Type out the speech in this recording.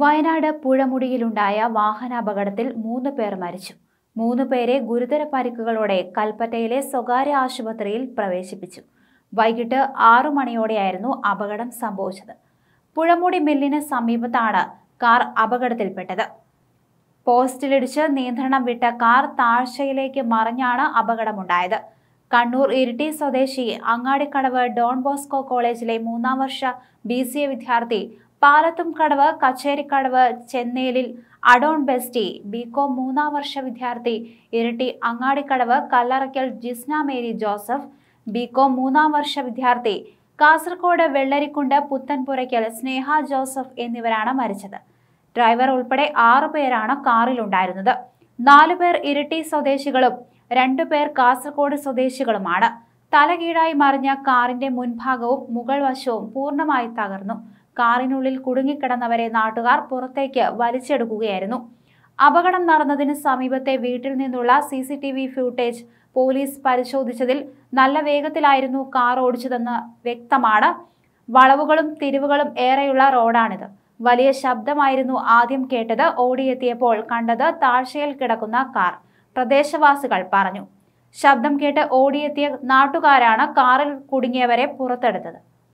വയനാട് പുഴമുടിയിലുണ്ടായ വാഹനാപകടത്തിൽ മൂന്ന് പേർ മരിച്ചു മൂന്ന് പേരെ ഗുരുതര പരിക്കുകളോടെ കൽപ്പറ്റയിലെ സ്വകാര്യ ആശുപത്രിയിൽ പ്രവേശിപ്പിച്ചു വൈകിട്ട് ആറു മണിയോടെയായിരുന്നു അപകടം സംഭവിച്ചത് പുഴമുടി മില്ലിന് സമീപത്താണ് കാർ അപകടത്തിൽപ്പെട്ടത് പോസ്റ്റിലിടിച്ച് നിയന്ത്രണം വിട്ട കാർ താഴ്ചയിലേക്ക് മറിഞ്ഞാണ് അപകടമുണ്ടായത് കണ്ണൂർ ഇരിട്ടി സ്വദേശി അങ്ങാടിക്കടവ് ഡോൺ ബോസ്കോ കോളേജിലെ മൂന്നാം വർഷ ബി വിദ്യാർത്ഥി പാലത്തും കടവ് കച്ചേരിക്കടവ് ചെന്നൈയിൽ അഡോൺ ബെസ്റ്റി ബികോം മൂന്നാം വർഷ വിദ്യാർത്ഥി Iritty Angadikkadavu Kallarakkal Jisna Mary Joseph B Com മൂന്നാം വർഷ വിദ്യാർത്ഥി കാസർഗോഡ് വെള്ളരിക്കുണ്ട് പുത്തൻപുരയ്ക്കൽ സ്നേഹ ജോസഫ് എന്നിവരാണ് മരിച്ചത് ഡ്രൈവർ ഉൾപ്പെടെ ആറുപേരാണ് പേരാണ് കാറിലുണ്ടായിരുന്നത് നാലുപേർ ഇരട്ടി സ്വദേശികളും രണ്ടുപേർ കാസർഗോഡ് സ്വദേശികളുമാണ് തലകീഴായി മറിഞ്ഞ കാറിന്റെ മുൻഭാഗവും മുകൾ വശവും പൂർണ്ണമായി തകർന്നു കാറിനുള്ളിൽ കുടുങ്ങിക്കിടന്നവരെ നാട്ടുകാർ പുറത്തേക്ക് വലിച്ചെടുക്കുകയായിരുന്നു അപകടം നടന്നതിന് സമീപത്തെ വീട്ടിൽ നിന്നുള്ള C C T V footage police പരിശോധിച്ചതിൽ നല്ല വേഗത്തിലായിരുന്നു കാർ ഓടിച്ചതെന്ന് വ്യക്തമാണ് വളവുകളും തിരിവുകളും ഏറെയുള്ള റോഡാണിത് വലിയ ശബ്ദമായിരുന്നു ആദ്യം കേട്ടത് ഓടിയെത്തിയപ്പോൾ കണ്ടത് താഴ്ചയിൽ കിടക്കുന്ന കാർ പ്രദേശവാസികൾ പറഞ്ഞു ശബ്ദം കേട്ട് ഓടിയെത്തിയ നാട്ടുകാരാണ് കാറിൽ കുടുങ്ങിയവരെ പുറത്തെടുത്തത്